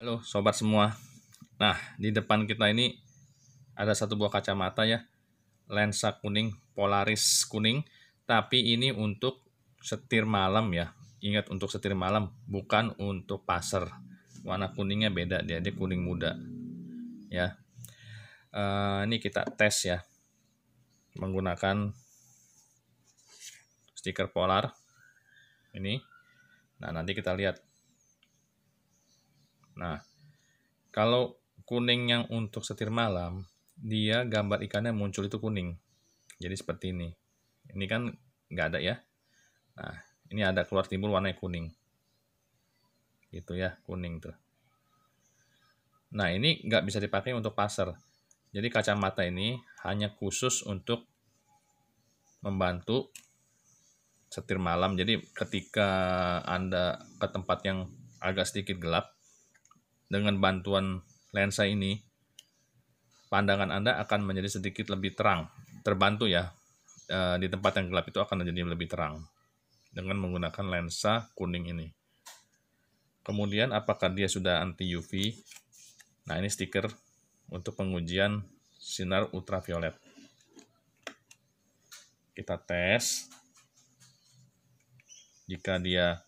Halo sobat semua. Nah, di depan kita ini ada satu buah kacamata ya. Lensa kuning, Polaris kuning, tapi ini untuk setir malam ya. Ingat untuk setir malam, bukan untuk pasar. Warna kuningnya beda dia, dia kuning muda. Ya. e, ini kita tes ya. Menggunakan stiker polar. Ini. Nah, nanti kita lihat Nah, kalau kuning yang untuk setir malam, dia gambar ikannya muncul itu kuning. Jadi seperti ini. Ini kan nggak ada ya. Nah, ini ada keluar timbul warna kuning. Gitu ya, kuning tuh. Nah, ini nggak bisa dipakai untuk pasar. Jadi kacamata ini hanya khusus untuk membantu setir malam. Jadi ketika Anda ke tempat yang agak sedikit gelap, dengan bantuan lensa ini, pandangan Anda akan menjadi sedikit lebih terang, terbantu ya. Eh, di tempat yang gelap itu akan menjadi lebih terang dengan menggunakan lensa kuning ini. Kemudian apakah dia sudah anti UV? Nah, ini stiker untuk pengujian sinar ultraviolet. Kita tes. Jika dia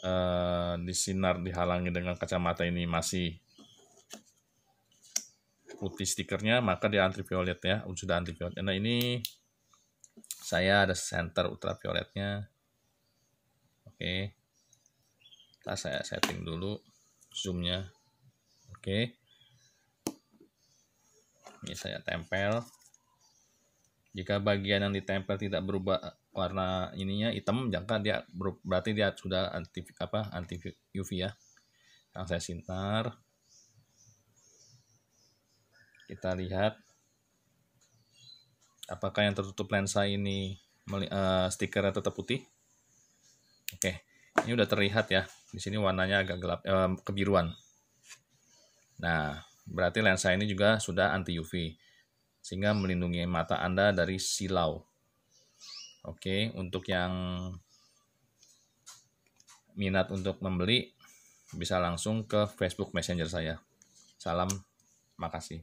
Eh, disinar dihalangi dengan kacamata ini masih putih stikernya maka dia violet ya oh, sudah ultraviolet nah ini saya ada center ultravioletnya oke okay. saya setting dulu zoomnya oke okay. ini saya tempel jika bagian yang ditempel tidak berubah eh, warna ininya hitam, jangka dia berarti dia sudah anti apa anti UV ya. yang saya sintar. Kita lihat apakah yang tertutup lensa ini uh, stikernya tetap putih. Oke, ini udah terlihat ya. Di sini warnanya agak gelap uh, kebiruan. Nah, berarti lensa ini juga sudah anti UV sehingga melindungi mata Anda dari silau. Oke, untuk yang minat untuk membeli bisa langsung ke Facebook Messenger saya. Salam, makasih.